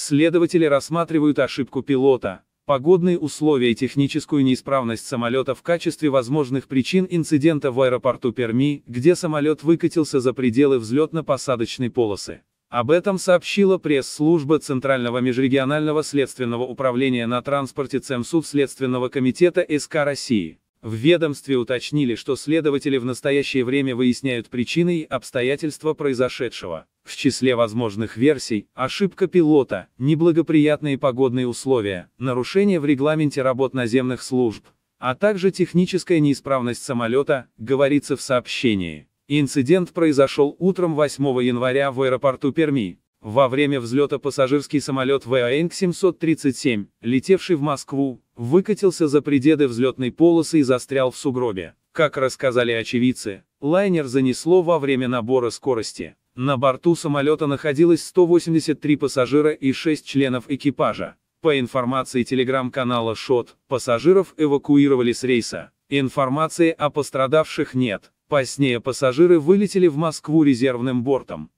Следователи рассматривают ошибку пилота, погодные условия и техническую неисправность самолета в качестве возможных причин инцидента в аэропорту Перми, где самолет выкатился за пределы взлетно-посадочной полосы. Об этом сообщила пресс-служба Центрального межрегионального следственного управления на транспорте ЦМСУ Следственного комитета СК России. В ведомстве уточнили, что следователи в настоящее время выясняют причины и обстоятельства произошедшего. В числе возможных версий – ошибка пилота, неблагоприятные погодные условия, нарушение в регламенте работ наземных служб, а также техническая неисправность самолета, говорится в сообщении. Инцидент произошел утром 8 января в аэропорту Перми. Во время взлета пассажирский самолет ВАНК-737, летевший в Москву, выкатился за пределы взлетной полосы и застрял в сугробе. Как рассказали очевидцы, лайнер занесло во время набора скорости. На борту самолета находилось 183 пассажира и 6 членов экипажа. По информации телеграм-канала ШОТ, пассажиров эвакуировали с рейса. Информации о пострадавших нет. Позднее пассажиры вылетели в Москву резервным бортом.